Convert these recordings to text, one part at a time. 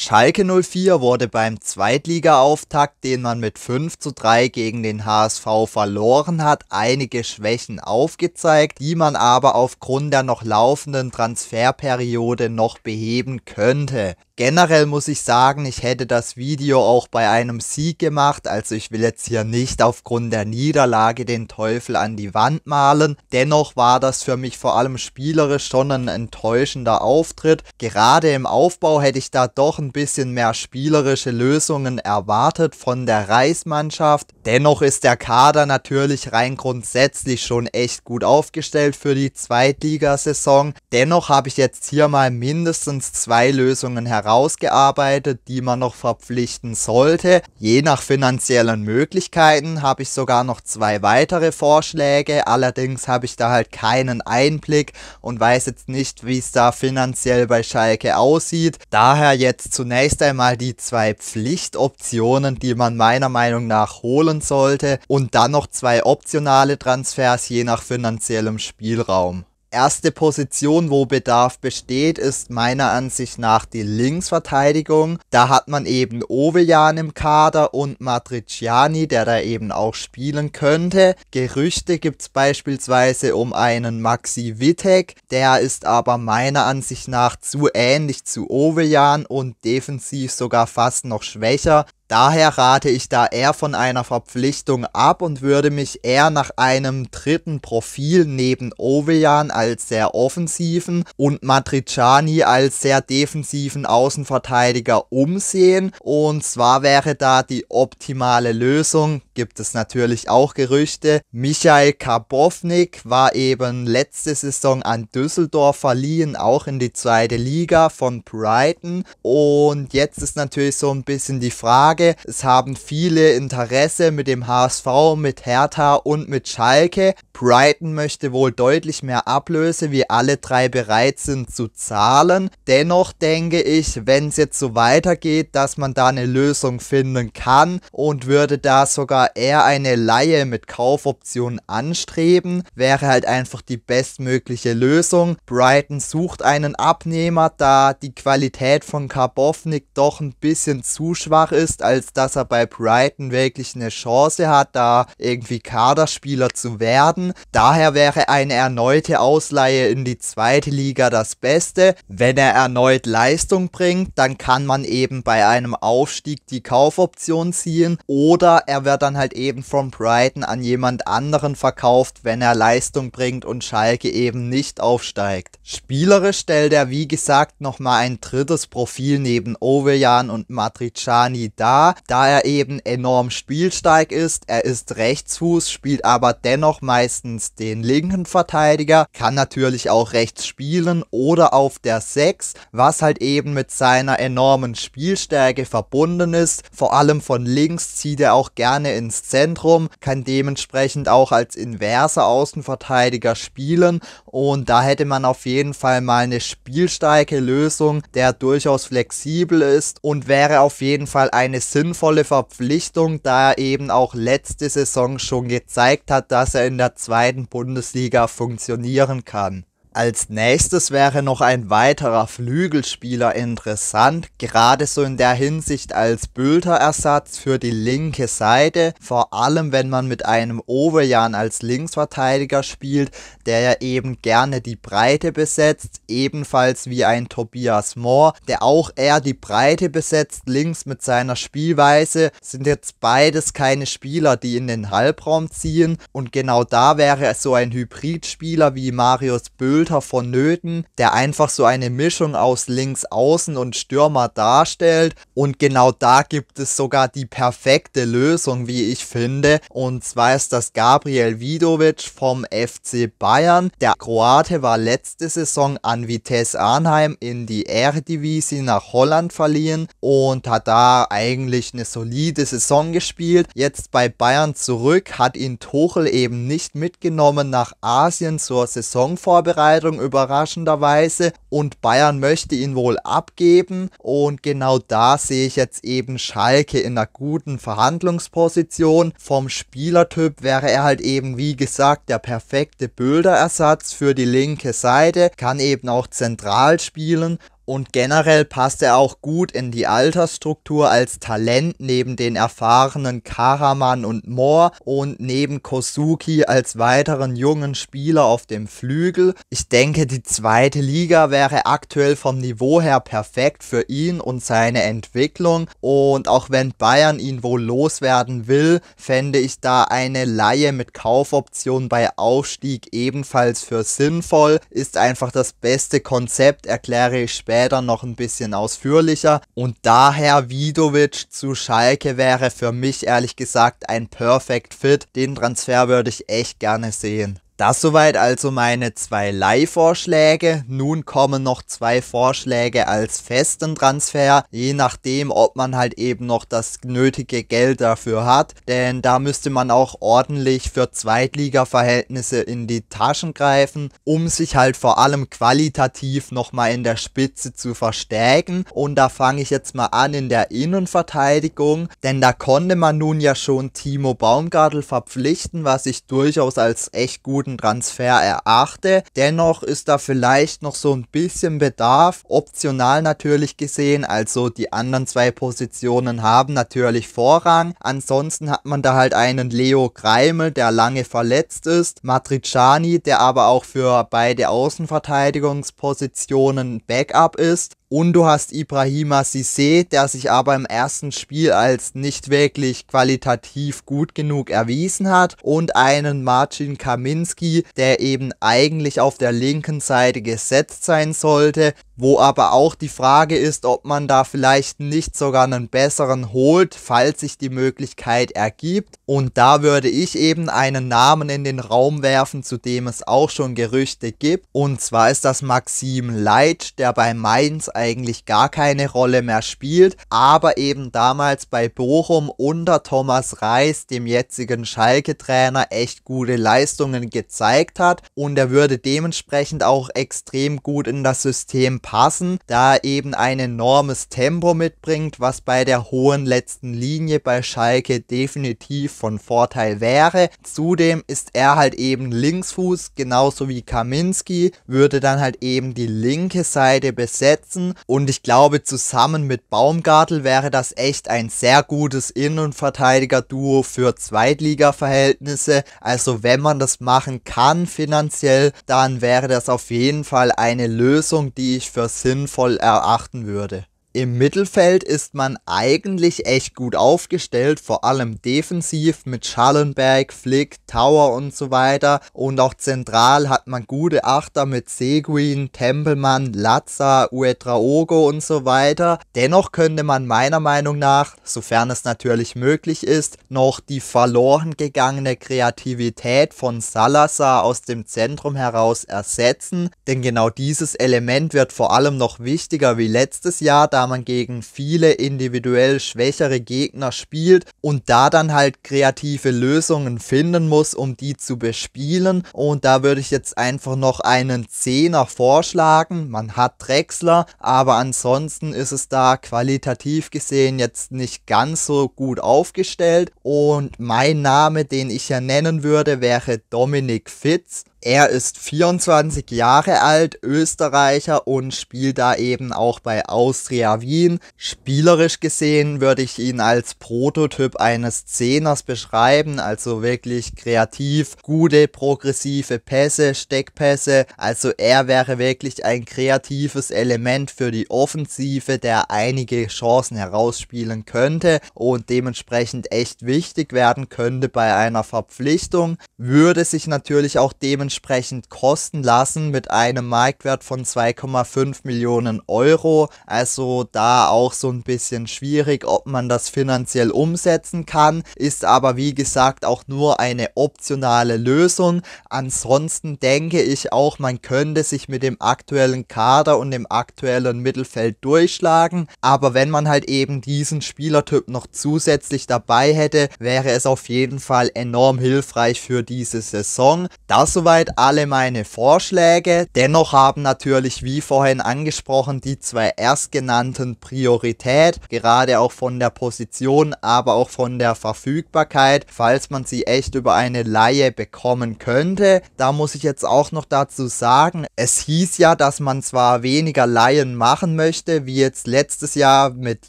Schalke 04 wurde beim Zweitliga-Auftakt, den man mit 5 zu 3 gegen den HSV verloren hat, einige Schwächen aufgezeigt, die man aber aufgrund der noch laufenden Transferperiode noch beheben könnte. Generell muss ich sagen, ich hätte das Video auch bei einem Sieg gemacht, also ich will jetzt hier nicht aufgrund der Niederlage den Teufel an die Wand malen. Dennoch war das für mich vor allem spielerisch schon ein enttäuschender Auftritt. Gerade im Aufbau hätte ich da doch ein bisschen mehr spielerische Lösungen erwartet von der Reismannschaft. Dennoch ist der Kader natürlich rein grundsätzlich schon echt gut aufgestellt für die Zweitligasaison. Dennoch habe ich jetzt hier mal mindestens zwei Lösungen heraus herausgearbeitet, die man noch verpflichten sollte. Je nach finanziellen Möglichkeiten habe ich sogar noch zwei weitere Vorschläge. Allerdings habe ich da halt keinen Einblick und weiß jetzt nicht, wie es da finanziell bei Schalke aussieht. Daher jetzt zunächst einmal die zwei Pflichtoptionen, die man meiner Meinung nach holen sollte und dann noch zwei optionale Transfers je nach finanziellem Spielraum erste Position, wo Bedarf besteht, ist meiner Ansicht nach die Linksverteidigung. Da hat man eben Ovejan im Kader und Matriciani, der da eben auch spielen könnte. Gerüchte gibt es beispielsweise um einen Maxi Wittek. Der ist aber meiner Ansicht nach zu ähnlich zu Ovejan und defensiv sogar fast noch schwächer. Daher rate ich da eher von einer Verpflichtung ab und würde mich eher nach einem dritten Profil neben Ovejan als sehr offensiven und Matriciani als sehr defensiven Außenverteidiger umsehen. Und zwar wäre da die optimale Lösung, gibt es natürlich auch Gerüchte. Michael Karbovnik war eben letzte Saison an Düsseldorf verliehen, auch in die zweite Liga von Brighton. Und jetzt ist natürlich so ein bisschen die Frage, Frage. Es haben viele Interesse mit dem HSV, mit Hertha und mit Schalke. Brighton möchte wohl deutlich mehr Ablöse, wie alle drei bereit sind zu zahlen. Dennoch denke ich, wenn es jetzt so weitergeht, dass man da eine Lösung finden kann und würde da sogar eher eine Laie mit Kaufoption anstreben, wäre halt einfach die bestmögliche Lösung. Brighton sucht einen Abnehmer, da die Qualität von Karbovnik doch ein bisschen zu schwach ist, als dass er bei Brighton wirklich eine Chance hat, da irgendwie Kaderspieler zu werden. Daher wäre eine erneute Ausleihe in die zweite Liga das Beste. Wenn er erneut Leistung bringt, dann kann man eben bei einem Aufstieg die Kaufoption ziehen oder er wird dann halt eben von Brighton an jemand anderen verkauft, wenn er Leistung bringt und Schalke eben nicht aufsteigt. Spielerisch stellt er wie gesagt nochmal ein drittes Profil neben Ovejan und Matriciani dar Katar, da er eben enorm spielsteig ist. Er ist Rechtsfuß, spielt aber dennoch meistens den linken Verteidiger, kann natürlich auch rechts spielen oder auf der 6, was halt eben mit seiner enormen Spielstärke verbunden ist. Vor allem von links zieht er auch gerne ins Zentrum, kann dementsprechend auch als inverser Außenverteidiger spielen und da hätte man auf jeden Fall mal eine spielstarke Lösung, der durchaus flexibel ist und wäre auf jeden Fall eine sinnvolle Verpflichtung, da er eben auch letzte Saison schon gezeigt hat, dass er in der zweiten Bundesliga funktionieren kann. Als nächstes wäre noch ein weiterer Flügelspieler interessant, gerade so in der Hinsicht als Bülterersatz für die linke Seite, vor allem wenn man mit einem Overjan als Linksverteidiger spielt, der ja eben gerne die Breite besetzt, ebenfalls wie ein Tobias Mohr, der auch eher die Breite besetzt, links mit seiner Spielweise, sind jetzt beides keine Spieler, die in den Halbraum ziehen und genau da wäre so ein Hybridspieler wie Marius Bülter Schulter Nöten, der einfach so eine Mischung aus Linksaußen und Stürmer darstellt. Und genau da gibt es sogar die perfekte Lösung, wie ich finde. Und zwar ist das Gabriel Vidovic vom FC Bayern. Der Kroate war letzte Saison an Vitesse Arnheim in die Eredivisie nach Holland verliehen und hat da eigentlich eine solide Saison gespielt. Jetzt bei Bayern zurück, hat ihn Tuchel eben nicht mitgenommen nach Asien zur Saisonvorbereitung Bildzeitung überraschenderweise und Bayern möchte ihn wohl abgeben und genau da sehe ich jetzt eben Schalke in einer guten Verhandlungsposition. Vom Spielertyp wäre er halt eben wie gesagt der perfekte Bilderersatz für die linke Seite, kann eben auch zentral spielen und generell passt er auch gut in die Altersstruktur als Talent neben den erfahrenen Karaman und Moore und neben Kosuki als weiteren jungen Spieler auf dem Flügel. Ich denke, die zweite Liga wäre aktuell vom Niveau her perfekt für ihn und seine Entwicklung. Und auch wenn Bayern ihn wohl loswerden will, fände ich da eine Laie mit Kaufoption bei Aufstieg ebenfalls für sinnvoll. Ist einfach das beste Konzept, erkläre ich später später noch ein bisschen ausführlicher. Und daher Vidovic zu Schalke wäre für mich ehrlich gesagt ein Perfect Fit. Den Transfer würde ich echt gerne sehen. Das soweit also meine zwei Leihvorschläge. Nun kommen noch zwei Vorschläge als festen Transfer, je nachdem, ob man halt eben noch das nötige Geld dafür hat. Denn da müsste man auch ordentlich für Zweitliga-Verhältnisse in die Taschen greifen, um sich halt vor allem qualitativ nochmal in der Spitze zu verstärken. Und da fange ich jetzt mal an in der Innenverteidigung, denn da konnte man nun ja schon Timo Baumgartel verpflichten, was ich durchaus als echt gut guten Transfer erachte. Dennoch ist da vielleicht noch so ein bisschen Bedarf, optional natürlich gesehen, also die anderen zwei Positionen haben natürlich Vorrang. Ansonsten hat man da halt einen Leo Kreimel, der lange verletzt ist, Matriciani, der aber auch für beide Außenverteidigungspositionen Backup ist und du hast Ibrahima Sissé, der sich aber im ersten Spiel als nicht wirklich qualitativ gut genug erwiesen hat. Und einen Marcin Kaminski, der eben eigentlich auf der linken Seite gesetzt sein sollte, wo aber auch die Frage ist, ob man da vielleicht nicht sogar einen besseren holt, falls sich die Möglichkeit ergibt. Und da würde ich eben einen Namen in den Raum werfen, zu dem es auch schon Gerüchte gibt. Und zwar ist das Maxim Leitsch, der bei Mainz eigentlich gar keine Rolle mehr spielt, aber eben damals bei Bochum unter Thomas Reis, dem jetzigen Schalke-Trainer, echt gute Leistungen gezeigt hat. Und er würde dementsprechend auch extrem gut in das System passen, da er eben ein enormes Tempo mitbringt, was bei der hohen letzten Linie bei Schalke definitiv von Vorteil wäre. Zudem ist er halt eben Linksfuß, genauso wie Kaminski, würde dann halt eben die linke Seite besetzen und ich glaube zusammen mit Baumgartel wäre das echt ein sehr gutes Innenverteidiger-Duo für Zweitliga-Verhältnisse. Also wenn man das machen kann finanziell, dann wäre das auf jeden Fall eine Lösung, die ich für für sinnvoll erachten würde. Im Mittelfeld ist man eigentlich echt gut aufgestellt, vor allem defensiv mit Schallenberg, Flick, Tower und so weiter. Und auch zentral hat man gute Achter mit Seguin, Tempelmann, Lazza, Uetraogo und so weiter. Dennoch könnte man meiner Meinung nach, sofern es natürlich möglich ist, noch die verloren gegangene Kreativität von Salazar aus dem Zentrum heraus ersetzen. Denn genau dieses Element wird vor allem noch wichtiger wie letztes Jahr, da man gegen viele individuell schwächere Gegner spielt und da dann halt kreative Lösungen finden muss, um die zu bespielen. Und da würde ich jetzt einfach noch einen Zehner vorschlagen. Man hat Drexler, aber ansonsten ist es da qualitativ gesehen jetzt nicht ganz so gut aufgestellt. Und mein Name, den ich ja nennen würde, wäre Dominik Fitz er ist 24 Jahre alt, Österreicher und spielt da eben auch bei Austria Wien. Spielerisch gesehen würde ich ihn als Prototyp eines Zehners beschreiben, also wirklich kreativ, gute, progressive Pässe, Steckpässe. Also er wäre wirklich ein kreatives Element für die Offensive, der einige Chancen herausspielen könnte und dementsprechend echt wichtig werden könnte bei einer Verpflichtung. Würde sich natürlich auch dementsprechend entsprechend kosten lassen mit einem Marktwert von 2,5 Millionen Euro. Also da auch so ein bisschen schwierig, ob man das finanziell umsetzen kann. Ist aber wie gesagt auch nur eine optionale Lösung. Ansonsten denke ich auch, man könnte sich mit dem aktuellen Kader und dem aktuellen Mittelfeld durchschlagen. Aber wenn man halt eben diesen Spielertyp noch zusätzlich dabei hätte, wäre es auf jeden Fall enorm hilfreich für diese Saison. Das soweit soweit alle meine Vorschläge. Dennoch haben natürlich, wie vorhin angesprochen, die zwei erstgenannten Priorität, gerade auch von der Position, aber auch von der Verfügbarkeit, falls man sie echt über eine Laie bekommen könnte. Da muss ich jetzt auch noch dazu sagen, es hieß ja, dass man zwar weniger Laien machen möchte, wie jetzt letztes Jahr mit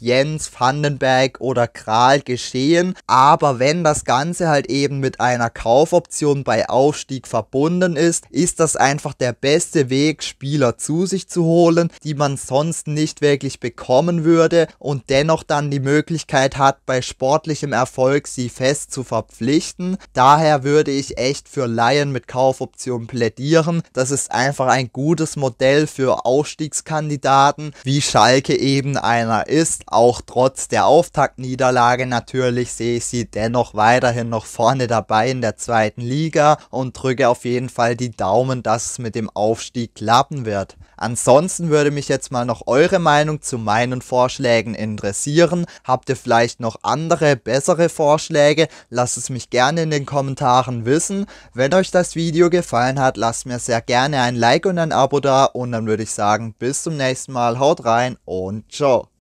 Jens, Vandenberg oder Kral geschehen, aber wenn das Ganze halt eben mit einer Kaufoption bei Aufstieg verbunden London ist, ist das einfach der beste Weg, Spieler zu sich zu holen, die man sonst nicht wirklich bekommen würde und dennoch dann die Möglichkeit hat, bei sportlichem Erfolg sie fest zu verpflichten. Daher würde ich echt für Laien mit Kaufoption plädieren. Das ist einfach ein gutes Modell für Aufstiegskandidaten, wie Schalke eben einer ist. Auch trotz der Auftaktniederlage natürlich sehe ich sie dennoch weiterhin noch vorne dabei in der zweiten Liga und drücke auf jeden Fall die Daumen, dass es mit dem Aufstieg klappen wird. Ansonsten würde mich jetzt mal noch eure Meinung zu meinen Vorschlägen interessieren. Habt ihr vielleicht noch andere, bessere Vorschläge? Lasst es mich gerne in den Kommentaren wissen. Wenn euch das Video gefallen hat, lasst mir sehr gerne ein Like und ein Abo da und dann würde ich sagen, bis zum nächsten Mal, haut rein und ciao.